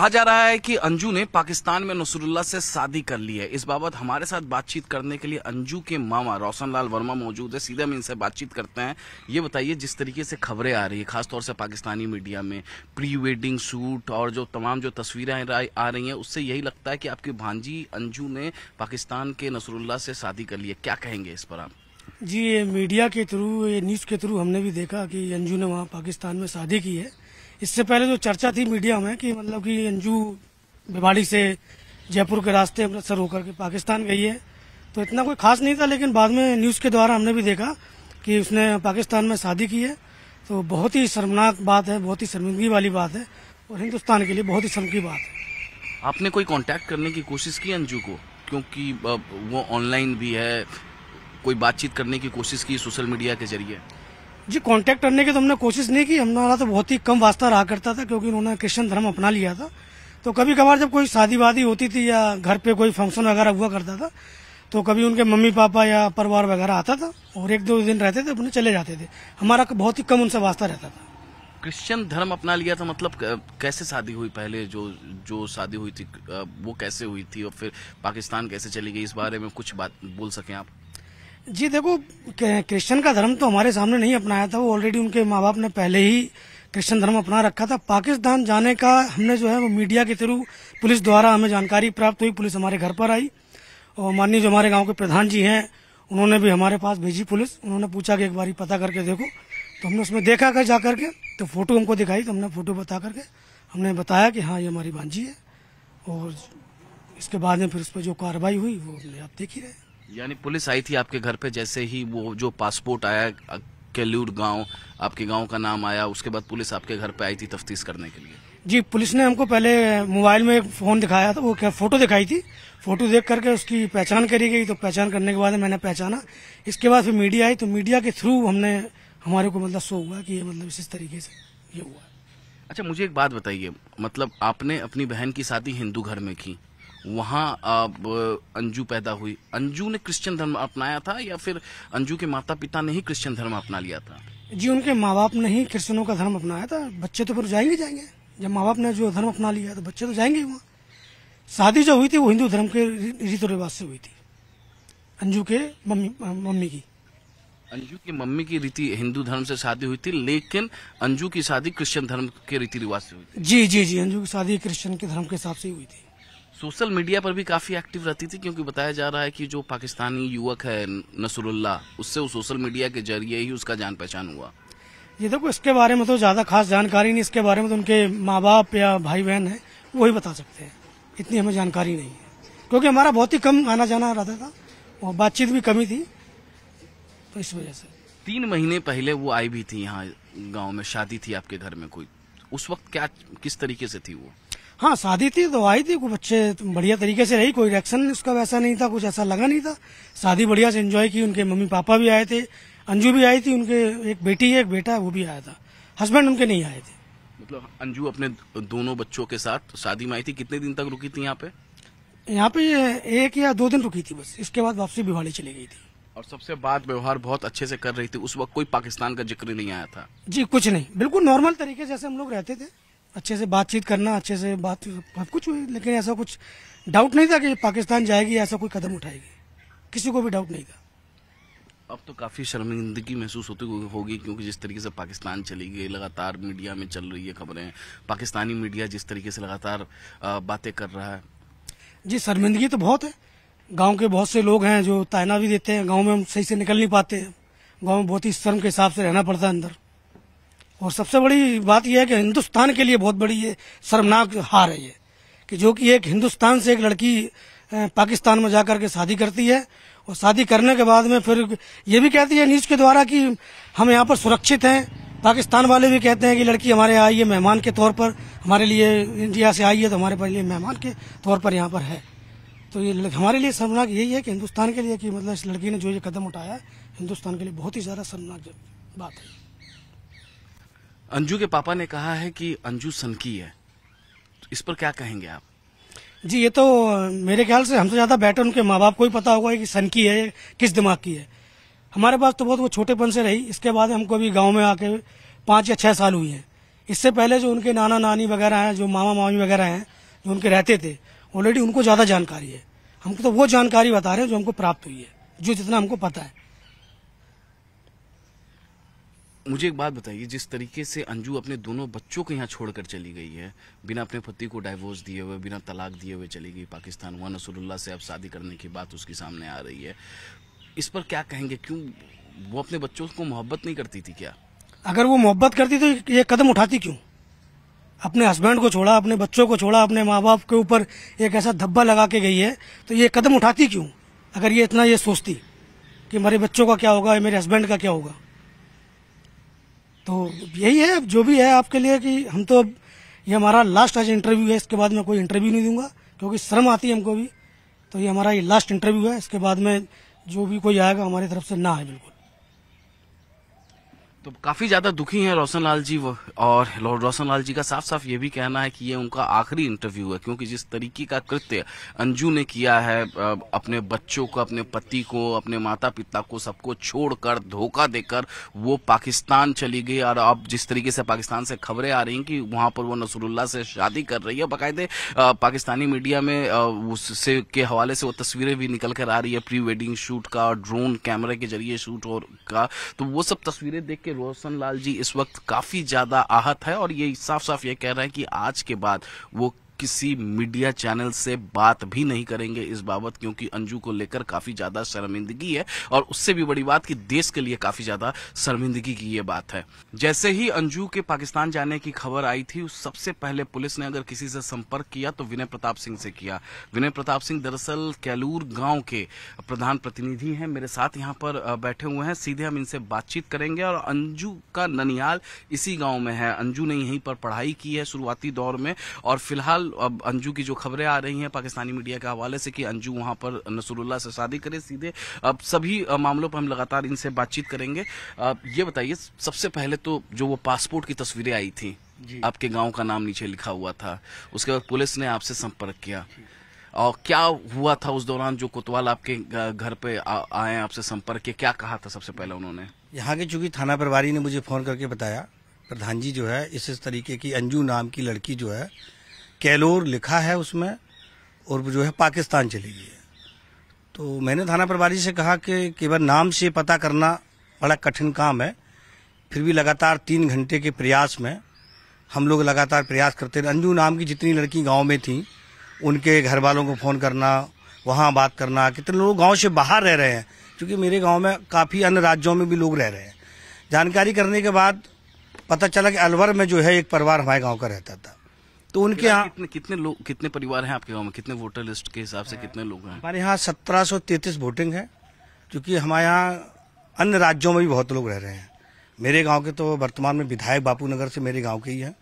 कहा जा रहा है कि अंजू ने पाकिस्तान में नसरुल्ला से शादी कर ली है इस बाबत हमारे साथ बातचीत करने के लिए अंजू के मामा रोशन लाल वर्मा मौजूद है सीधे हम इनसे बातचीत करते हैं ये बताइए जिस तरीके से खबरें आ रही है खासतौर से पाकिस्तानी मीडिया में प्री वेडिंग शूट और जो तमाम जो तस्वीरें आ रही है उससे यही लगता है कि आपकी भांजी अंजू ने पाकिस्तान के नसरुल्ला से शादी कर ली है क्या कहेंगे इस पर आप जी ये मीडिया के थ्रू न्यूज़ के थ्रू हमने भी देखा कि अंजू ने वहाँ पाकिस्तान में शादी की है इससे पहले जो चर्चा थी मीडिया में कि मतलब कि अंजू भिवाड़ी से जयपुर के रास्ते अमृतसर होकर के पाकिस्तान गई है तो इतना कोई खास नहीं था लेकिन बाद में न्यूज़ के द्वारा हमने भी देखा कि उसने पाकिस्तान में शादी की है तो बहुत ही शर्मनाक बात है बहुत ही शर्मिंदगी वाली बात है और हिंदुस्तान के लिए बहुत ही शर्म की बात है आपने कोई कॉन्टेक्ट करने की कोशिश की अंजू को क्योंकि वो ऑनलाइन भी है कोई बातचीत करने की कोशिश की सोशल मीडिया के जरिए जी कांटेक्ट करने की तो हमने कोशिश नहीं की हमारा तो बहुत ही कम वास्ता रहा करता था क्योंकि उन्होंने क्रिश्चियन धर्म अपना लिया था तो कभी कभार जब कोई शादी वादी होती थी या घर पे कोई फंक्शन वगैरह हुआ करता था तो कभी उनके मम्मी पापा या परिवार वगैरह आता था और एक दो दिन रहते थे अपने चले जाते थे हमारा बहुत ही कम उनसे वास्ता रहता था क्रिश्चियन धर्म अपना लिया था मतलब कैसे शादी हुई पहले जो जो शादी हुई थी वो कैसे हुई थी और फिर पाकिस्तान कैसे चली गई इस बारे में कुछ बात बोल सकें आप जी देखो क्रिश्चियन का धर्म तो हमारे सामने नहीं अपनाया था वो ऑलरेडी उनके माँ बाप ने पहले ही क्रिश्चियन धर्म अपना रखा था पाकिस्तान जाने का हमने जो है वो मीडिया के थ्रू पुलिस द्वारा हमें जानकारी प्राप्त हुई पुलिस हमारे घर पर आई और माननीय जो हमारे गाँव के प्रधान जी हैं उन्होंने भी हमारे पास भेजी पुलिस उन्होंने पूछा कि एक बार पता करके देखो तो हमने उसमें देखा कर जा करके तो फोटो हमको दिखाई तो हमने फोटो बता करके हमने बताया कि हाँ ये हमारी भांजी है और इसके बाद में फिर उस पर जो कार्रवाई हुई वो आप देख ही रहे यानी पुलिस आई थी आपके घर पे जैसे ही वो जो पासपोर्ट आया केल्यूर गांव आपके गांव का नाम आया उसके बाद पुलिस आपके घर पे आई थी तफ्तीश करने के लिए जी पुलिस ने हमको पहले मोबाइल में फोन दिखाया था वो क्या फोटो दिखाई थी फोटो देख करके उसकी पहचान करी गई तो पहचान करने के बाद मैंने पहचाना इसके बाद फिर मीडिया आई तो मीडिया के थ्रू हमने हमारे को मतलब शो हुआ कि ये मतलब इस तरीके से ये हुआ अच्छा मुझे एक बात बताइए मतलब आपने अपनी बहन की शादी हिंदू घर में की वहाँ अंजू पैदा हुई अंजू ने क्रिश्चियन धर्म अपनाया था या फिर अंजू के माता पिता ने ही क्रिश्चियन धर्म अपना लिया था जी उनके माँ बाप ने ही क्रिश्चनों का धर्म अपनाया था बच्चे तो फिर जाएंगे जाएंगे जब माँ बाप ने जो धर्म अपना लिया तो बच्चे तो जाएंगे वहाँ शादी जो हुई थी वो हिंदू धर्म के रीति रिवाज से हुई थी अंजू के मम्मी मम्मी की अंजू की मम्मी की रीति हिंदू धर्म से शादी हुई थी लेकिन अंजू की शादी क्रिश्चियन धर्म के रीति रिवाज से हुई थी जी जी जी अंजू की शादी क्रिश्चियन के धर्म के हिसाब से हुई थी सोशल मीडिया पर भी काफ़ी एक्टिव रहती थी क्योंकि बताया जा रहा है कि जो पाकिस्तानी युवक है नसरुल्ला उससे वो सोशल मीडिया के जरिए ही उसका जान पहचान हुआ ये देखो इसके बारे में तो ज़्यादा खास जानकारी नहीं इसके बारे में तो उनके माँ बाप या भाई बहन है वो ही बता सकते हैं इतनी हमें जानकारी नहीं है क्योंकि हमारा बहुत ही कम आना जाना रहता था और बातचीत भी कमी थी तो इस वजह से तीन महीने पहले वो आई भी थी यहाँ गांव में शादी थी आपके घर में कोई उस वक्त क्या किस तरीके से थी वो हाँ शादी थी तो आई थी बच्चे बढ़िया तरीके से रही कोई रिएक्शन उसका वैसा नहीं था कुछ ऐसा लगा नहीं था शादी बढ़िया से एंजॉय की उनके मम्मी पापा भी आए थे अंजू भी आई थी उनके एक बेटी है एक बेटा है वो भी आया था हस्बैंड उनके नहीं आए थे मतलब अंजू अपने दोनों बच्चों के साथ शादी में आई थी कितने दिन तक रुकी थी यहाँ पे यहाँ पे एक या दो दिन रुकी थी बस इसके बाद वापसी भिवाड़ी चली गई थी और सबसे बात व्यवहार बहुत अच्छे से कर रही थी उस वक्त कोई पाकिस्तान का जिक्र नहीं आया था जी कुछ नहीं बिल्कुल नॉर्मल तरीके से हम लोग रहते थे अच्छे से बातचीत करना अच्छे से बात सब कुछ हुई लेकिन ऐसा कुछ डाउट नहीं था कि पाकिस्तान जाएगी ऐसा कोई कदम उठाएगी किसी को भी डाउट नहीं था अब तो काफ़ी शर्मिंदगी महसूस होती होगी क्योंकि जिस तरीके से पाकिस्तान चली गई लगातार मीडिया में चल रही है खबरें पाकिस्तानी मीडिया जिस तरीके से लगातार बातें कर रहा है जी शर्मिंदगी तो बहुत है गाँव के बहुत से लोग हैं जो तायना भी देते हैं गाँव में हम सही से निकल नहीं पाते हैं गांव में बहुत ही शर्म के हिसाब से रहना पड़ता है अंदर और सबसे बड़ी बात यह है कि हिंदुस्तान के लिए बहुत बड़ी ये शर्मनाक हार है ये कि जो कि एक हिंदुस्तान से एक लड़की पाकिस्तान में जाकर के शादी करती है और शादी करने के बाद में फिर ये भी कहती है न्यूज के द्वारा कि हम यहाँ पर सुरक्षित हैं पाकिस्तान वाले भी कहते हैं कि लड़की हमारे आई है मेहमान के तौर पर हमारे लिए इंडिया से आई है तो हमारे लिए मेहमान के तौर पर यहाँ पर है तो ये हमारे लिए शर्मनाक यही है कि हिंदुस्तान के लिए कि मतलब इस लड़की ने जो ये कदम उठाया हिंदुस्तान के लिए बहुत ही ज़्यादा शर्मनाक बात है अंजू के पापा ने कहा है कि अंजू सनकी है तो इस पर क्या कहेंगे आप जी ये तो मेरे ख्याल से हमसे ज्यादा बैठे उनके माँ बाप को ही पता होगा कि सनकी है किस दिमाग की है हमारे पास तो बहुत वो छोटेपन से रही इसके बाद हमको अभी गांव में आके पांच या छह साल हुई है इससे पहले जो उनके नाना नानी वगैरह हैं जो मामा मामी वगैरह हैं जो उनके रहते थे ऑलरेडी उनको ज़्यादा जानकारी है हमको तो वो जानकारी बता रहे हैं जो हमको प्राप्त हुई है जो जितना हमको पता है मुझे एक बात बताइए जिस तरीके से अंजू अपने दोनों बच्चों को यहाँ छोड़कर चली गई है बिना अपने पति को डाइवोर्स दिए हुए बिना तलाक दिए हुए चली गई पाकिस्तान हुआ नसरुल्ला से अब शादी करने की बात उसके सामने आ रही है इस पर क्या कहेंगे क्यों वो अपने बच्चों को मोहब्बत नहीं करती थी क्या अगर वो मोहब्बत करती तो ये कदम उठाती क्यों अपने हस्बैंड को छोड़ा अपने बच्चों को छोड़ा अपने माँ बाप के ऊपर एक ऐसा धब्बा लगा के गई है तो ये कदम उठाती क्यों अगर ये इतना ये सोचती कि मेरे बच्चों का क्या होगा मेरे हस्बैंड का क्या होगा तो यही है अब जो भी है आपके लिए कि हम तो अब ये हमारा लास्ट आज इंटरव्यू है इसके बाद मैं कोई इंटरव्यू नहीं दूंगा क्योंकि शर्म आती है हमको भी तो ये हमारा ये लास्ट इंटरव्यू है इसके बाद में जो भी कोई आएगा हमारी तरफ से ना है बिल्कुल तो काफी ज्यादा दुखी हैं रोशन लाल जी और रोशन लाल जी का साफ साफ ये भी कहना है कि ये उनका आखिरी इंटरव्यू है क्योंकि जिस तरीके का कृत्य अंजू ने किया है अपने बच्चों को अपने पति को अपने माता पिता को सबको छोड़कर धोखा देकर वो पाकिस्तान चली गई और अब जिस तरीके से पाकिस्तान से खबरें आ रही कि वहां पर वो नसरुल्ला से शादी कर रही है बाकायदे पाकिस्तानी मीडिया में उससे के हवाले से वो तस्वीरें भी निकल कर आ रही है प्री वेडिंग शूट का ड्रोन कैमरे के जरिए शूट और का तो वो सब तस्वीरें देख के कि रोशन लाल जी इस वक्त काफ़ी ज़्यादा आहत है और ये साफ साफ ये कह रहे हैं कि आज के बाद वो किसी मीडिया चैनल से बात भी नहीं करेंगे इस बाबत क्योंकि अंजू को लेकर काफी ज्यादा शर्मिंदगी है और उससे भी बड़ी बात कि देश के लिए काफी ज्यादा शर्मिंदगी की ये बात है जैसे ही अंजू के पाकिस्तान जाने की खबर आई थी उस सबसे पहले पुलिस ने अगर किसी से संपर्क किया तो विनय प्रताप सिंह से किया विनय प्रताप सिंह दरअसल कैलूर गांव के प्रधान प्रतिनिधि है मेरे साथ यहाँ पर बैठे हुए हैं सीधे हम इनसे बातचीत करेंगे और अंजू का ननिहाल इसी गांव में है अंजू ने यहीं पर पढ़ाई की है शुरुआती दौर में और फिलहाल अब अंजू की जो खबरें आ रही हैं पाकिस्तानी मीडिया के हवाले से कि अंजू वहां पर नसरुल्ला से शादी करे सीधे अब सभी मामलों पर हम लगातार इनसे बातचीत करेंगे अब ये बताइए सबसे पहले तो जो वो पासपोर्ट की तस्वीरें आई थी आपके गांव का नाम नीचे लिखा हुआ था उसके बाद पुलिस ने आपसे संपर्क किया और क्या हुआ था उस दौरान जो कोतवाल आपके घर पे आए आपसे संपर्क के क्या कहा था सबसे पहले उन्होंने यहाँ के चूंकि थाना प्रभारी ने मुझे फोन करके बताया प्रधान जी जो है इस तरीके की अंजू नाम की लड़की जो है कैलोर लिखा है उसमें और जो है पाकिस्तान चली गई है तो मैंने थाना प्रभारी से कहा कि केवल नाम से पता करना बड़ा कठिन काम है फिर भी लगातार तीन घंटे के प्रयास में हम लोग लगातार प्रयास करते रहे अंजू नाम की जितनी लड़की गांव में थी उनके घर वालों को फ़ोन करना वहाँ बात करना कितने लोग गांव से बाहर रह रहे हैं क्योंकि मेरे गांव में काफ़ी अन्य राज्यों में भी लोग रह रहे हैं जानकारी करने के बाद पता चला कि अलवर में जो है एक परिवार हमारे गाँव का रहता था तो उनके यहाँ कितने कितने लोग कितने परिवार हैं आपके गांव में कितने वोटर लिस्ट के हिसाब से कितने लोग हैं हमारे यहाँ सत्रह सौ तैतीस वोटिंग है क्योंकि हमारे यहाँ अन्य राज्यों में भी बहुत लोग रह रहे हैं मेरे गांव के तो वर्तमान में विधायक बापू नगर से मेरे गांव के ही हैं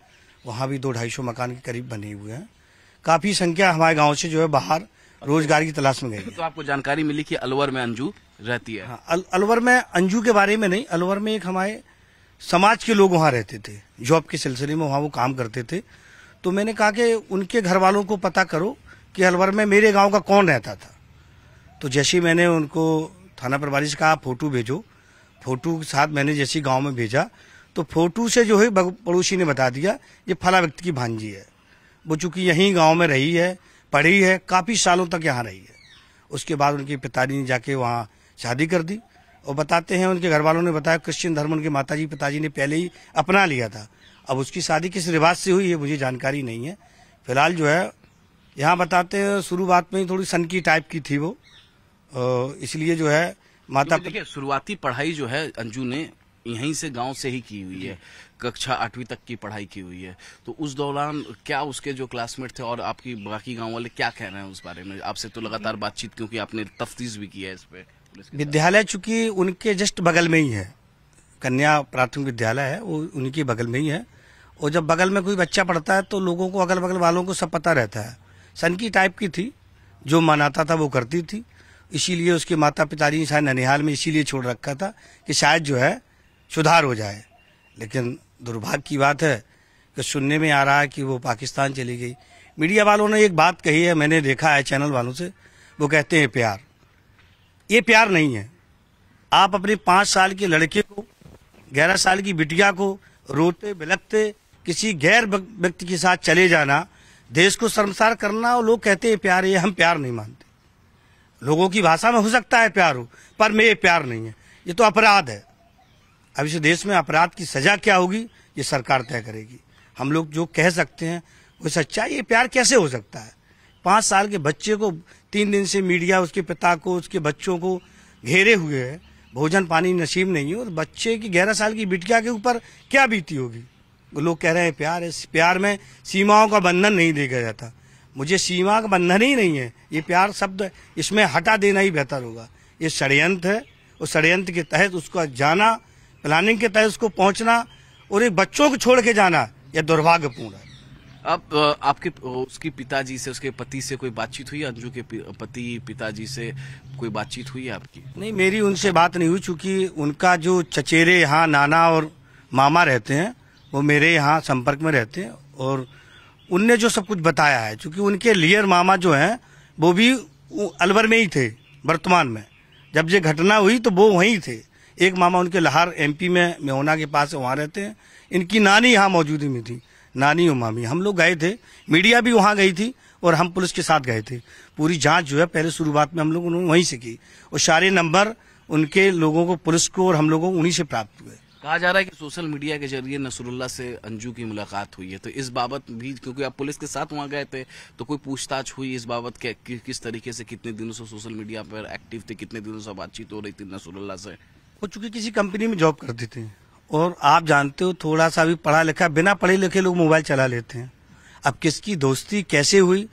वहाँ भी दो ढाई सौ मकान के करीब बने हुए हैं काफ़ी संख्या हमारे गाँव से जो है बाहर रोजगार की तलाश में गई तो आपको जानकारी मिली कि अलवर में अंजू रहती है हाँ, अलवर में अंजू के बारे में नहीं अलवर में एक हमारे समाज के लोग वहाँ रहते थे जॉब के सिलसिले में वहाँ वो काम करते थे तो मैंने कहा कि उनके घर वालों को पता करो कि अलवर में मेरे गांव का कौन रहता था तो जैसे ही मैंने उनको थाना प्रभारी से कहा फोटो भेजो फोटो के साथ मैंने जैसे गांव में भेजा तो फोटो से जो है पड़ोसी ने बता दिया ये फला व्यक्ति की भांजी है वो चूंकि यहीं गाँव में रही है पढ़ी है काफ़ी सालों तक यहाँ रही है उसके बाद उनके पिताजी ने जाके वहाँ शादी कर दी और बताते हैं उनके घर वालों ने बताया क्रिश्चियन धर्म उनके माताजी पिताजी ने पहले ही अपना लिया था अब उसकी शादी किस रिवाज से हुई है मुझे जानकारी नहीं है फिलहाल जो है यहाँ बताते हैं शुरुआत में ही थोड़ी सनकी टाइप की थी वो इसलिए जो है माता देखिए शुरुआती पढ़ाई जो है अंजू ने यहीं से गांव से ही की हुई है कक्षा आठवीं तक की पढ़ाई की हुई है तो उस दौरान क्या उसके जो क्लासमेट थे और आपकी बाकी गांव वाले क्या कह रहे हैं उस बारे में आपसे तो लगातार बातचीत क्योंकि आपने तफ्तीश भी की है इस पर विद्यालय चूंकि उनके जस्ट बगल में ही है कन्या प्राथमिक विद्यालय है वो उनके बगल में ही है और जब बगल में कोई बच्चा पढ़ता है तो लोगों को अगल बगल वालों को सब पता रहता है सनकी टाइप की थी जो मनाता था वो करती थी इसीलिए उसके माता पिताजी शायद ननिहाल में इसीलिए छोड़ रखा था कि शायद जो है सुधार हो जाए लेकिन दुर्भाग्य की बात है कि सुनने में आ रहा है कि वो पाकिस्तान चली गई मीडिया वालों ने एक बात कही है मैंने देखा है चैनल वालों से वो कहते हैं प्यार ये प्यार नहीं है आप अपने पाँच साल के लड़के को ग्यारह साल की बिटिया को रोते बिलकते किसी गैर व्यक्ति के साथ चले जाना देश को शर्मसार करना और लोग कहते हैं प्यार ये हम प्यार नहीं मानते लोगों की भाषा में हो सकता है प्यार हो पर मैं ये प्यार नहीं है ये तो अपराध है अब इस देश में अपराध की सजा क्या होगी ये सरकार तय करेगी हम लोग जो कह सकते हैं वो सच्चाई ये प्यार कैसे हो सकता है पाँच साल के बच्चे को तीन दिन से मीडिया उसके पिता को उसके बच्चों को घेरे हुए है भोजन पानी नसीब नहीं है और बच्चे की ग्यारह साल की बिटिया के ऊपर क्या बीती होगी लोग कह रहे हैं प्यार है प्यार में सीमाओं का बंधन नहीं देखा जाता मुझे सीमा का बंधन ही नहीं है ये प्यार शब्द इसमें हटा देना ही बेहतर होगा ये षडयंत्र है उस षडयंत्र के तहत उसको जाना प्लानिंग के तहत उसको पहुंचना और एक बच्चों को छोड़ के जाना यह दुर्भाग्यपूर्ण है अब आपके उसके पिताजी से उसके पति से कोई बातचीत हुई अंजू के पति पिताजी से कोई बातचीत हुई आपकी नहीं मेरी उनसे बात नहीं हुई चूंकि उनका जो चचेरे यहाँ नाना और मामा रहते हैं वो मेरे यहाँ संपर्क में रहते हैं और उनने जो सब कुछ बताया है क्योंकि उनके लियर मामा जो हैं वो भी अलवर में ही थे वर्तमान में जब ये घटना हुई तो वो वहीं थे एक मामा उनके लाहौर एमपी में मेहोना के पास वहाँ रहते हैं इनकी नानी यहाँ मौजूद में थी नानी और मामी हम लोग गए थे मीडिया भी वहाँ गई थी और हम पुलिस के साथ गए थे पूरी जांच जो है पहले शुरुआत में हम लोग उन्होंने वहीं से की और सारे नंबर उनके लोगों को पुलिस को और हम लोगों को उन्हीं से प्राप्त हुए कहा जा रहा है कि सोशल मीडिया के जरिए नसरुल्ला से अंजू की मुलाकात हुई है तो इस बाबत भी क्योंकि आप पुलिस के साथ वहाँ गए थे तो कोई पूछताछ हुई इस बाबत के कि, किस तरीके से कितने दिनों से सोशल मीडिया पर एक्टिव थे कितने दिनों से बातचीत हो रही थी नसरुल्ला से वो चूंकि किसी कंपनी में जॉब करते थे और आप जानते हो थोड़ा सा भी पढ़ा लिखा बिना पढ़े लिखे लोग मोबाइल चला लेते हैं अब किसकी दोस्ती कैसे हुई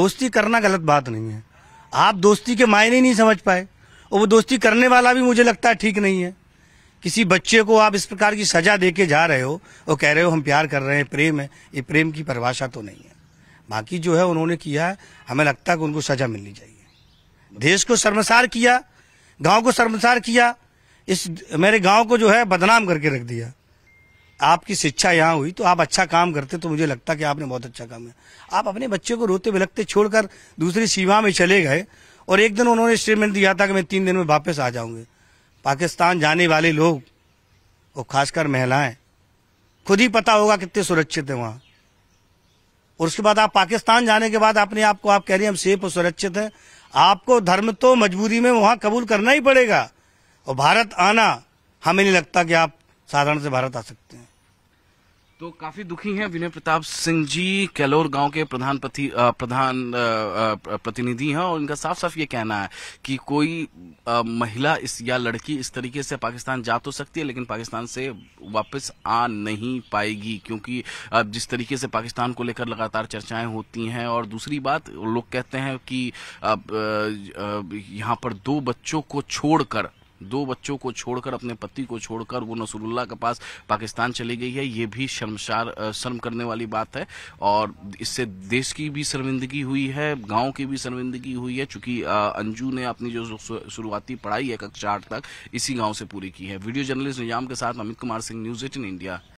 दोस्ती करना गलत बात नहीं है आप दोस्ती के मायने नहीं समझ पाए और वो दोस्ती करने वाला भी मुझे लगता है ठीक नहीं है किसी बच्चे को आप इस प्रकार की सजा दे के जा रहे हो और कह रहे हो हम प्यार कर रहे हैं प्रेम है ये प्रेम की परिभाषा तो नहीं है बाकी जो है उन्होंने किया है हमें लगता है कि उनको सजा मिलनी चाहिए देश को शर्मसार किया गांव को शर्मसार किया इस मेरे गांव को जो है बदनाम करके रख दिया आपकी शिक्षा यहाँ हुई तो आप अच्छा काम करते तो मुझे लगता कि आपने बहुत अच्छा काम किया आप अपने बच्चे को रोते बिलकते छोड़कर दूसरी सीमा में चले गए और एक दिन उन्होंने स्टेटमेंट दिया था कि मैं तीन दिन में वापस आ जाऊंगे पाकिस्तान जाने वाले लोग और खासकर महिलाएं खुद ही पता होगा कितने सुरक्षित हैं वहाँ और उसके बाद आप पाकिस्तान जाने के बाद अपने आप को आप कह रही हैं हम सेफ और सुरक्षित हैं आपको धर्म तो मजबूरी में वहाँ कबूल करना ही पड़ेगा और भारत आना हमें नहीं लगता कि आप साधारण से भारत आ सकते हैं तो काफी दुखी हैं विनय प्रताप सिंह जी कैलोर गांव के प्रधान पति, प्रधान प्रतिनिधि हैं और इनका साफ साफ ये कहना है कि कोई आ, महिला इस या लड़की इस तरीके से पाकिस्तान जा तो सकती है लेकिन पाकिस्तान से वापस आ नहीं पाएगी क्योंकि आ, जिस तरीके से पाकिस्तान को लेकर लगातार चर्चाएं होती हैं और दूसरी बात लोग कहते हैं कि यहाँ पर दो बच्चों को छोड़कर दो बच्चों को छोड़कर अपने पति को छोड़कर वो नसरुल्ला के पास पाकिस्तान चली गई है ये भी शर्मसार शर्म करने वाली बात है और इससे देश की भी शर्मिंदगी हुई है गाँव की भी शर्मिंदगी हुई है चूंकि अंजू ने अपनी जो शुरुआती पढ़ाई है कक्षा आठ तक इसी गाँव से पूरी की है वीडियो जर्नलिस्ट निजाम के साथ Amit Kumar Singh news eighteen India